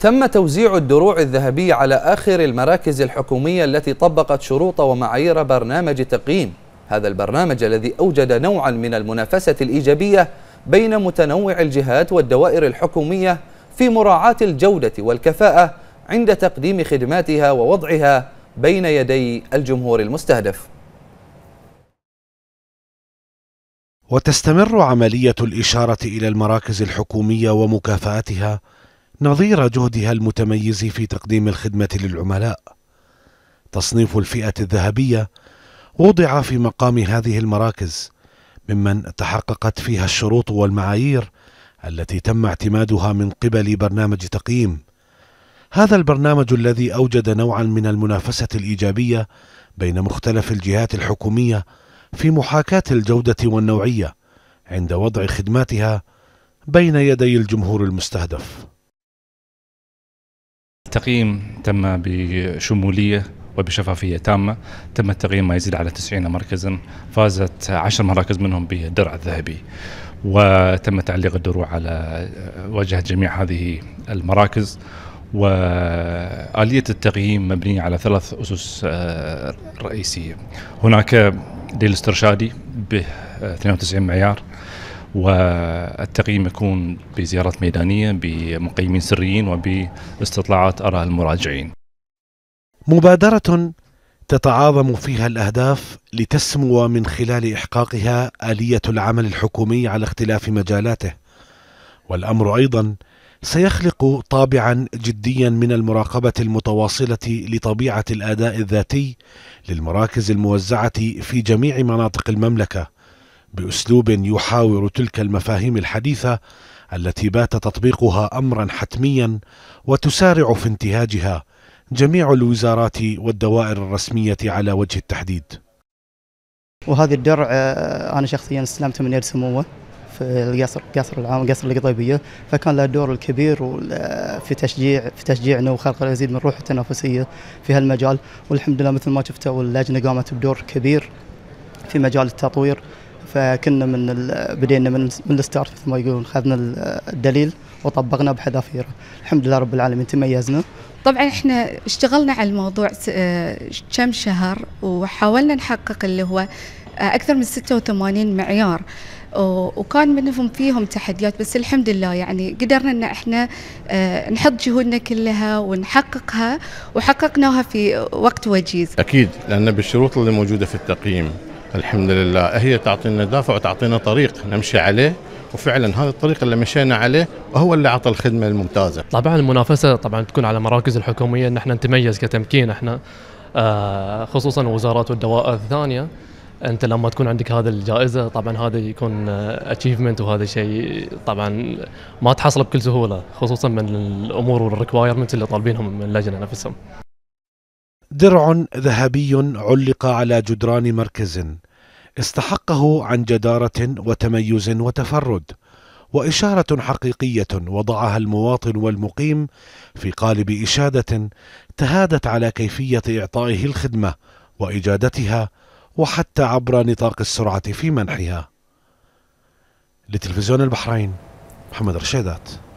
تم توزيع الدروع الذهبية على آخر المراكز الحكومية التي طبقت شروط ومعايير برنامج تقييم هذا البرنامج الذي أوجد نوعا من المنافسة الإيجابية بين متنوع الجهات والدوائر الحكومية في مراعاة الجودة والكفاءة عند تقديم خدماتها ووضعها بين يدي الجمهور المستهدف وتستمر عملية الإشارة إلى المراكز الحكومية ومكافأتها نظير جهدها المتميز في تقديم الخدمة للعملاء تصنيف الفئة الذهبية وضع في مقام هذه المراكز ممن تحققت فيها الشروط والمعايير التي تم اعتمادها من قبل برنامج تقييم هذا البرنامج الذي اوجد نوعا من المنافسه الايجابيه بين مختلف الجهات الحكوميه في محاكاه الجوده والنوعيه عند وضع خدماتها بين يدي الجمهور المستهدف التقييم تم بشمولية وبشفافية تامة تم التقييم ما يزيد على 90 مركزا فازت 10 مراكز منهم بالدرع الذهبي وتم تعليق الدروع على واجهة جميع هذه المراكز وآلية التقييم مبنية على ثلاث أسس آه، رئيسية هناك دليل استرشادي به 92 معيار والتقييم يكون بزيارات ميدانية بمقيمين سريين وباستطلاعات آراء المراجعين مبادرة تتعاظم فيها الأهداف لتسمو من خلال إحقاقها آلية العمل الحكومي على اختلاف مجالاته والأمر أيضا سيخلق طابعا جديا من المراقبة المتواصلة لطبيعة الأداء الذاتي للمراكز الموزعة في جميع مناطق المملكة باسلوب يحاور تلك المفاهيم الحديثه التي بات تطبيقها امرا حتميا وتسارع في انتهاجها جميع الوزارات والدوائر الرسميه على وجه التحديد. وهذه الدرع آه، انا شخصيا استلمته من يد سموه في القصر قصر العام قصر القطيبيه فكان له الدور الكبير آه، في تشجيع في تشجيعنا وخلق المزيد من روح التنافسيه في هالمجال والحمد لله مثل ما شفتوا اللجنه قامت بدور كبير في مجال التطوير فكنا من بدينا من, من الستارت مثل ما يقولون خذنا الدليل وطبقناه بحذافيره الحمد لله رب العالمين تميزنا طبعا احنا اشتغلنا على الموضوع آه، كم شهر وحاولنا نحقق اللي هو آه، اكثر من 86 معيار وكان منهم فيهم تحديات بس الحمد لله يعني قدرنا ان احنا آه، نحط جهودنا كلها ونحققها وحققناها في وقت وجيز اكيد لان بالشروط اللي موجوده في التقييم الحمد لله هي تعطينا دافع وتعطينا طريق نمشي عليه وفعلا هذا الطريق اللي مشينا عليه وهو اللي عطى الخدمه الممتازه. طبعا المنافسه طبعا تكون على مراكز الحكوميه ان احنا نتميز كتمكين احنا آه خصوصا الوزارات والدوائر الثانيه انت لما تكون عندك هذا الجائزه طبعا هذا يكون اتشيفمنت آه، وهذا شيء طبعا ما تحصله بكل سهوله خصوصا من الامور والريكوايرمنت اللي طالبينهم من اللجنه نفسهم. درع ذهبي علق على جدران مركز استحقه عن جدارة وتميز وتفرد وإشارة حقيقية وضعها المواطن والمقيم في قالب إشادة تهادت على كيفية إعطائه الخدمة وإجادتها وحتى عبر نطاق السرعة في منحها لتلفزيون البحرين محمد رشيدات